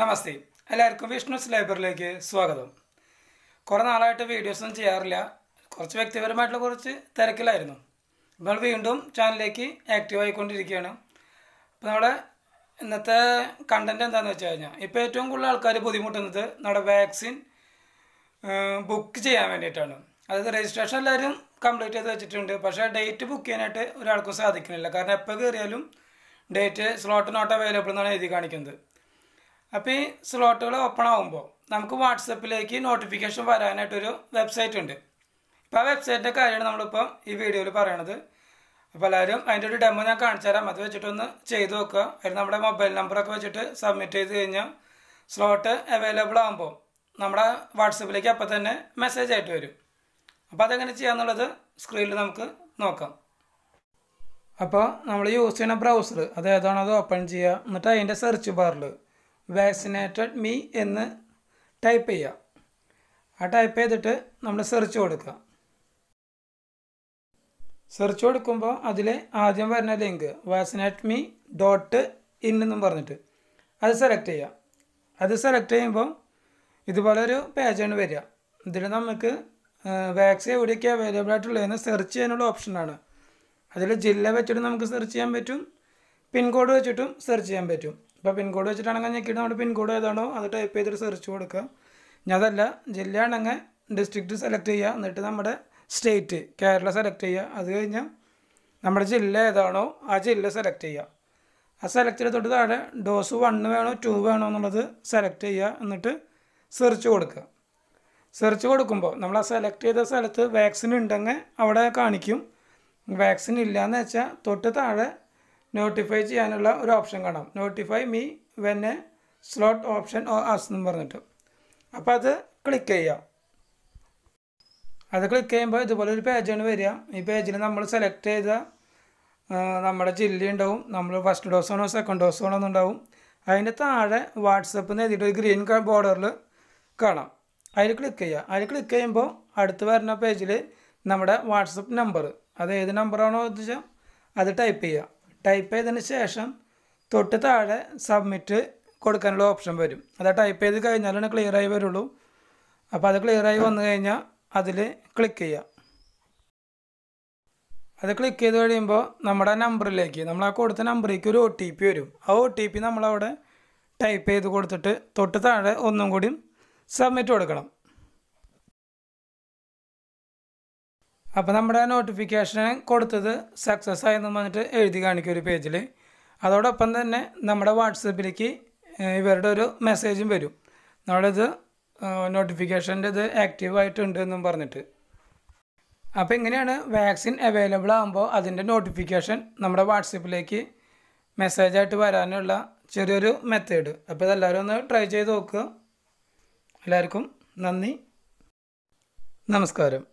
നമസ്തേ എല്ലാവർക്കും വിഷ്ണുസ് ലൈബ്രറിയിലേക്ക് സ്വാഗതം കുറേ നാളായിട്ട് വീഡിയോസൊന്നും ചെയ്യാറില്ല കുറച്ച് വ്യക്തിപരമായിട്ടുള്ള കുറച്ച് തിരക്കിലായിരുന്നു നമ്മൾ വീണ്ടും ചാനലിലേക്ക് ആക്റ്റീവ് ആയിക്കൊണ്ടിരിക്കുകയാണ് അപ്പോൾ നമ്മുടെ ഇന്നത്തെ കണ്ടൻറ്റ് എന്താണെന്ന് വെച്ച് കഴിഞ്ഞാൽ ഇപ്പോൾ ഏറ്റവും കൂടുതൽ ആൾക്കാർ ബുദ്ധിമുട്ടുന്നത് നമ്മുടെ വാക്സിൻ ബുക്ക് ചെയ്യാൻ വേണ്ടിയിട്ടാണ് അതായത് രജിസ്ട്രേഷൻ എല്ലാവരും കംപ്ലീറ്റ് ചെയ്ത് വെച്ചിട്ടുണ്ട് പക്ഷേ ഡേറ്റ് ബുക്ക് ചെയ്യാനായിട്ട് ഒരാൾക്കും സാധിക്കുന്നില്ല കാരണം എപ്പോൾ കയറിയാലും ഡേറ്റ് സ്ലോട്ട് നോട്ട് അവൈലബിൾ എന്നാണ് എഴുതി കാണിക്കുന്നത് അപ്പോൾ ഈ സ്ലോട്ടുകൾ ഓപ്പൺ ആകുമ്പോൾ നമുക്ക് വാട്സപ്പിലേക്ക് നോട്ടിഫിക്കേഷൻ വരാനായിട്ടൊരു വെബ്സൈറ്റ് ഉണ്ട് അപ്പോൾ ആ വെബ്സൈറ്റിൻ്റെ കാര്യമാണ് നമ്മളിപ്പം ഈ വീഡിയോയിൽ പറയണത് അപ്പോൾ എല്ലാവരും അതിൻ്റെ ഒരു ഡെമോ ഞാൻ കാണിച്ചു തരാം അത് വെച്ചിട്ടൊന്ന് ചെയ്ത് നോക്കുക അതിൽ നമ്മുടെ മൊബൈൽ നമ്പറൊക്കെ വെച്ചിട്ട് സബ്മിറ്റ് ചെയ്ത് കഴിഞ്ഞാൽ സ്ലോട്ട് അവൈലബിൾ ആകുമ്പോൾ നമ്മുടെ വാട്സപ്പിലേക്ക് അപ്പോൾ തന്നെ മെസ്സേജ് ആയിട്ട് വരും അപ്പോൾ അതെങ്ങനെ ചെയ്യാന്നുള്ളത് സ്ക്രീനിൽ നമുക്ക് നോക്കാം അപ്പോൾ നമ്മൾ യൂസ് ചെയ്യുന്ന ബ്രൗസർ അത് ഏതാണോ അത് ഓപ്പൺ ചെയ്യുക എന്നിട്ട് അതിൻ്റെ സെർച്ച് ബാറിൽ വാക്സിനേറ്റഡ് മീ എന്ന് ടൈപ്പ് ചെയ്യുക ആ ടൈപ്പ് ചെയ്തിട്ട് നമ്മൾ സെർച്ച് കൊടുക്കുക സെർച്ച് കൊടുക്കുമ്പോൾ അതിൽ ആദ്യം വരുന്ന link vaccinate me dot in എന്നും പറഞ്ഞിട്ട് അത് സെലക്ട് ചെയ്യുക അത് സെലക്ട് ചെയ്യുമ്പോൾ ഇതുപോലെ ഒരു പേജാണ് വരിക ഇതിൽ നമുക്ക് വാക്സിൻ എവിടെയൊക്കെ അവൈലബിൾ ആയിട്ടുള്ളതെന്ന് സെർച്ച് ചെയ്യാനുള്ള ഓപ്ഷനാണ് അതിൽ ജില്ല വെച്ചിട്ട് നമുക്ക് സെർച്ച് ചെയ്യാൻ പറ്റും പിൻകോഡ് വെച്ചിട്ടും സെർച്ച് ചെയ്യാൻ പറ്റും ഇപ്പോൾ പിൻകോഡ് വെച്ചിട്ടാണെങ്കിൽ ഞെക്കിയിട്ട് നമ്മുടെ പിൻകോഡ് ഏതാണോ അത് ടൈപ്പ് ചെയ്തിട്ട് സെർച്ച് കൊടുക്കുക ഇനി അതല്ല ജില്ലയാണെങ്കിൽ ഡിസ്ട്രിക്റ്റ് സെലക്ട് ചെയ്യുക എന്നിട്ട് നമ്മുടെ സ്റ്റേറ്റ് കേരള സെലക്ട് ചെയ്യുക അത് കഴിഞ്ഞാൽ നമ്മുടെ ജില്ല ഏതാണോ ആ ജില്ല സെലക്ട് ചെയ്യുക ആ സെലക്ട് ചെയ്ത തൊട്ട് താഴെ ഡോസ് വണ്ണ് വേണോ ടു വേണോ എന്നുള്ളത് സെലക്ട് ചെയ്യുക എന്നിട്ട് സെർച്ച് കൊടുക്കുക സെർച്ച് കൊടുക്കുമ്പോൾ നമ്മൾ ആ സെലക്ട് ചെയ്ത സ്ഥലത്ത് വാക്സിൻ ഉണ്ടെങ്കിൽ അവിടെ കാണിക്കും വാക്സിൻ ഇല്ലയെന്ന് വെച്ചാൽ തൊട്ട് താഴെ നോട്ടിഫൈ ചെയ്യാനുള്ള ഒരു ഓപ്ഷൻ കാണാം notify me when a slot option ഓ അസ് പറഞ്ഞിട്ട് അപ്പോൾ അത് ക്ലിക്ക് ചെയ്യാം അത് ക്ലിക്ക് ചെയ്യുമ്പോൾ ഇതുപോലെ ഒരു പേജാണ് വരിക ഈ പേജിൽ നമ്മൾ സെലക്ട് ചെയ്ത നമ്മുടെ ജില്ല ഉണ്ടാവും നമ്മൾ ഫസ്റ്റ് ഡോസ് ആണോ സെക്കൻഡ് ഡോസ് ആണോ എന്നുണ്ടാവും അതിൻ്റെ താഴെ വാട്സപ്പ് എന്ന് ഒരു ഗ്രീൻ ബോർഡറിൽ കാണാം അതിൽ ക്ലിക്ക് ചെയ്യുക അതിൽ ക്ലിക്ക് ചെയ്യുമ്പോൾ അടുത്ത് വരുന്ന പേജിൽ നമ്മുടെ വാട്സപ്പ് നമ്പർ അത് ഏത് നമ്പറാണോ വെച്ചാൽ അത് ടൈപ്പ് ചെയ്യുക ടൈപ്പ് ചെയ്തതിന് ശേഷം തൊട്ട് താഴെ സബ്മിറ്റ് കൊടുക്കാനുള്ള ഓപ്ഷൻ വരും അത് ടൈപ്പ് ചെയ്ത് കഴിഞ്ഞാലാണ് ക്ലിയറായി വരുള്ളൂ അപ്പോൾ അത് ക്ലിയറായി വന്നു കഴിഞ്ഞാൽ അതിൽ ക്ലിക്ക് ചെയ്യാം അത് ക്ലിക്ക് ചെയ്ത് കഴിയുമ്പോൾ നമ്മുടെ നമ്പറിലേക്ക് നമ്മൾ ആ കൊടുത്ത നമ്പറിലേക്ക് ഒരു ഒ ടി പി വരും ആ ഒ ടി പി നമ്മളവിടെ ടൈപ്പ് ചെയ്ത് കൊടുത്തിട്ട് തൊട്ട് താഴെ ഒന്നും കൂടി സബ്മിറ്റ് കൊടുക്കണം അപ്പോൾ നമ്മുടെ നോട്ടിഫിക്കേഷൻ കൊടുത്തത് സക്സസ് ആയെന്ന് വന്നിട്ട് എഴുതി കാണിക്കും ഒരു പേജിൽ അതോടൊപ്പം തന്നെ നമ്മുടെ വാട്സപ്പിലേക്ക് ഇവരുടെ ഒരു മെസ്സേജും വരും നമ്മളിത് നോട്ടിഫിക്കേഷൻ്റെ ഇത് ആക്റ്റീവ് ആയിട്ടുണ്ട് എന്നും പറഞ്ഞിട്ട് അപ്പോൾ ഇങ്ങനെയാണ് വാക്സിൻ അവൈലബിൾ ആകുമ്പോൾ അതിൻ്റെ നോട്ടിഫിക്കേഷൻ നമ്മുടെ വാട്സപ്പിലേക്ക് മെസ്സേജായിട്ട് വരാനുള്ള ചെറിയൊരു മെത്തേഡ് അപ്പോൾ ഇതെല്ലാവരും ഒന്ന് ട്രൈ ചെയ്ത് നോക്കുക എല്ലാവർക്കും നന്ദി നമസ്കാരം